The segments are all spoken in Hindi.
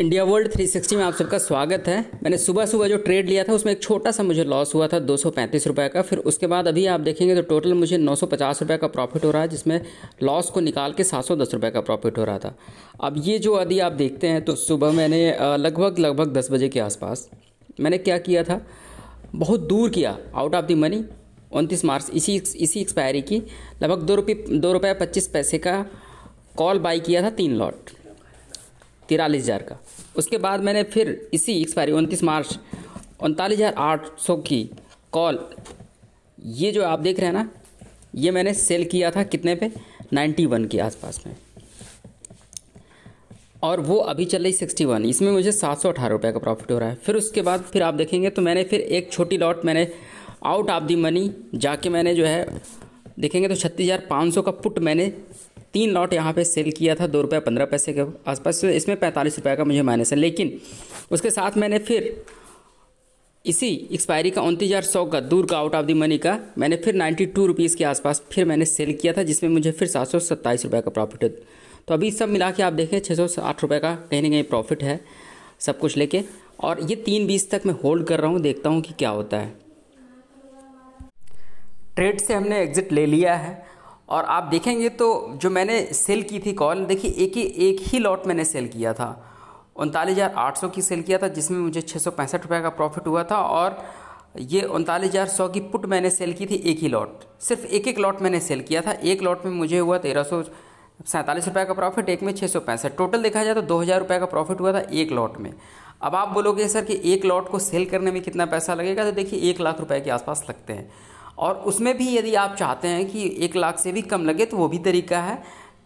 इंडिया वर्ल्ड 360 में आप सबका स्वागत है मैंने सुबह सुबह जो ट्रेड लिया था उसमें एक छोटा सा मुझे लॉस हुआ था दो सौ का फिर उसके बाद अभी आप देखेंगे तो टोटल मुझे नौ सौ का प्रॉफिट हो रहा है जिसमें लॉस को निकाल के सात सौ का प्रॉफिट हो रहा था अब ये जो यदि आप देखते हैं तो सुबह मैंने लगभग लगभग दस बजे के आसपास मैंने क्या किया था बहुत दूर किया आउट ऑफ द मनी उनतीस मार्च इसी इसी एक्सपायरी की लगभग दो रुपये दो रुपये पच्चीस पैसे का कॉल बाई किया था तीन लॉट तिरालीस हज़ार का उसके बाद मैंने फिर इसी एक्सपायरी उनतीस मार्च उनतालीस हज़ार आठ सौ की कॉल ये जो आप देख रहे हैं ना ये मैंने सेल किया था कितने पे नाइन्टी वन के आसपास में और वो अभी चल रही सिक्सटी वन इसमें मुझे सात सौ अठारह रुपये का प्रॉफिट हो रहा है फिर उसके बाद फिर आप देखेंगे तो मैंने फिर एक छोटी लॉट मैंने आउट ऑफ दी मनी जाके मैंने जो है देखेंगे तो छत्तीस हज़ार पाँच सौ का पुट मैंने तीन लॉट यहाँ पे सेल किया था दो रुपये पंद्रह पैसे के आसपास तो इसमें पैंतालीस रुपये का मुझे माइनस है लेकिन उसके साथ मैंने फिर इसी एक्सपायरी का उनतीस हज़ार सौ का दूर का आउट ऑफ द मनी का मैंने फिर नाइन्टी टू रुपीज़ के आसपास फिर मैंने सेल किया था जिसमें मुझे फिर सात सौ सत्ताईस रुपये का प्रॉफिट है तो अभी सब मिला के आप देखें छः सौ साठ रुपये का कहीं ना कहीं प्रॉफिट है सब कुछ लेके और ये तीन बीस तक मैं होल्ड कर रहा हूँ देखता हूँ कि क्या होता है ट्रेड से हमने एग्ज़िट ले लिया है और आप देखेंगे तो जो मैंने सेल की थी कॉल देखिए एक ही एक ही लॉट मैंने सेल किया था उनतालीस हज़ार आठ सौ की सेल किया था जिसमें मुझे छः सौ पैंसठ रुपये का प्रॉफिट हुआ था और ये उनतालीस हज़ार सौ की पुट मैंने सेल की थी एक ही लॉट सिर्फ एक एक लॉट मैंने सेल किया था एक लॉट में मुझे हुआ तेरह सौ सैंतालीस रुपये का प्रॉफिट एक में छः सौ पैंसठ टोटल देखा जाए तो दो हज़ार रुपये का प्रॉफिट हुआ था एक लॉट में अब आप बोलोगे सर कि एक लॉट को सेल करने में कितना पैसा लगेगा तो देखिए एक लाख रुपये के आसपास लगते हैं और उसमें भी यदि आप चाहते हैं कि एक लाख से भी कम लगे तो वो भी तरीका है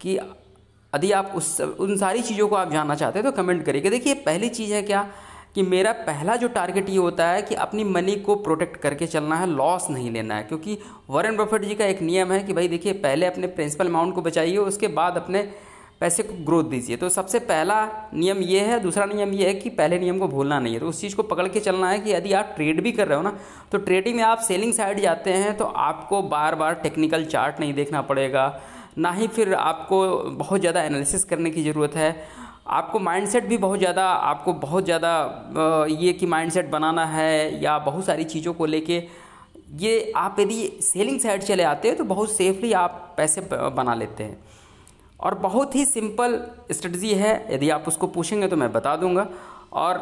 कि यदि आप उस उन सारी चीज़ों को आप जानना चाहते हैं तो कमेंट करिएगा देखिए पहली चीज़ है क्या कि मेरा पहला जो टारगेट ये होता है कि अपनी मनी को प्रोटेक्ट करके चलना है लॉस नहीं लेना है क्योंकि वॉरेन बफेट जी का एक नियम है कि भाई देखिए पहले अपने प्रिंसिपल अमाउंट को बचाइए उसके बाद अपने पैसे को ग्रोथ दीजिए तो सबसे पहला नियम ये है दूसरा नियम ये है कि पहले नियम को भूलना नहीं है तो उस चीज़ को पकड़ के चलना है कि यदि आप ट्रेड भी कर रहे हो ना तो ट्रेडिंग में आप सेलिंग साइड जाते हैं तो आपको बार बार टेक्निकल चार्ट नहीं देखना पड़ेगा ना ही फिर आपको बहुत ज़्यादा एनालिसिस करने की ज़रूरत है आपको माइंडसेट भी बहुत ज़्यादा आपको बहुत ज़्यादा ये कि माइंडसेट बनाना है या बहुत सारी चीज़ों को लेके ये आप यदि सेलिंग साइड चले आते हैं तो बहुत सेफली आप पैसे बना लेते हैं और बहुत ही सिंपल स्ट्रेटजी है यदि आप उसको पूछेंगे तो मैं बता दूंगा और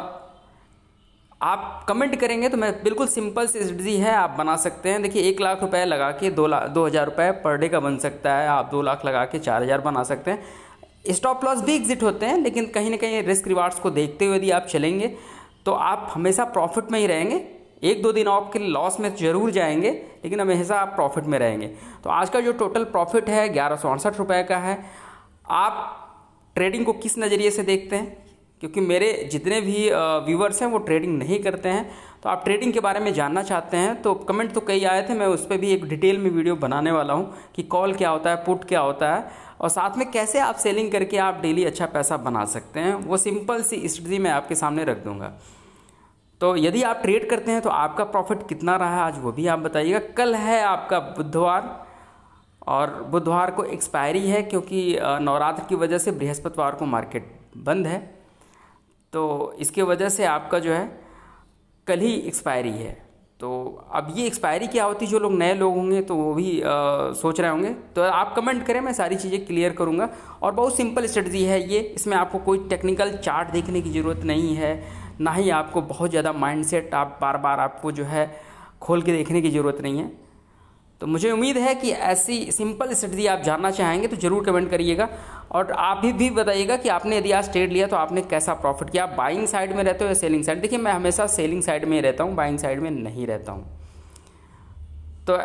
आप कमेंट करेंगे तो मैं बिल्कुल सिंपल सी स्ट्रेटजी है आप बना सकते हैं देखिए एक लाख रुपए लगा के दो लाख दो हज़ार रुपये पर डे का बन सकता है आप दो लाख लगा के चार हज़ार बना सकते हैं स्टॉप लॉस भी एग्जिट होते हैं लेकिन कहीं ना कहीं रिस्क रिवार्ड्स को देखते हुए यदि आप चलेंगे तो आप हमेशा प्रॉफिट में ही रहेंगे एक दो दिन आपके लॉस में जरूर जाएंगे लेकिन हमेशा आप प्रॉफिट में रहेंगे तो आज का जो टोटल प्रॉफिट है ग्यारह सौ अड़सठ रुपये का है आप ट्रेडिंग को किस नज़रिए से देखते हैं क्योंकि मेरे जितने भी व्यूवर्स हैं वो ट्रेडिंग नहीं करते हैं तो आप ट्रेडिंग के बारे में जानना चाहते हैं तो कमेंट तो कई आए थे मैं उस पर भी एक डिटेल में वीडियो बनाने वाला हूँ कि कॉल क्या होता है पुट क्या होता है और साथ में कैसे आप सेलिंग करके आप डेली अच्छा पैसा बना सकते हैं वो सिंपल सी स्ट्रेटी मैं आपके सामने रख दूँगा तो यदि आप ट्रेड करते हैं तो आपका प्रॉफिट कितना रहा आज वो भी आप बताइएगा कल है आपका बुधवार और बुधवार को एक्सपायरी है क्योंकि नवरात्र की वजह से बृहस्पतिवार को मार्केट बंद है तो इसके वजह से आपका जो है कल ही एक्सपायरी है तो अब ये एक्सपायरी क्या होती जो लोग नए लोग होंगे तो वो भी आ, सोच रहे होंगे तो आप कमेंट करें मैं सारी चीज़ें क्लियर करूँगा और बहुत सिंपल स्ट्रेटजी है ये इसमें आपको कोई टेक्निकल चार्ट देखने की ज़रूरत नहीं है ना ही आपको बहुत ज़्यादा माइंडसेट आप बार बार आपको जो है खोल के देखने की ज़रूरत नहीं है तो मुझे उम्मीद है कि ऐसी सिंपल स्टडी आप जानना चाहेंगे तो ज़रूर कमेंट करिएगा और आप भी, भी बताइएगा कि आपने यदि आज ट्रेड लिया तो आपने कैसा प्रॉफिट किया आप बाइंग साइड में रहते हो या सेलिंग साइड देखिए मैं हमेशा सेलिंग साइड में ही रहता हूँ बाइंग साइड में नहीं रहता हूँ तो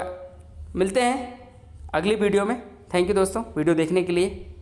मिलते हैं अगली वीडियो में थैंक यू दोस्तों वीडियो देखने के लिए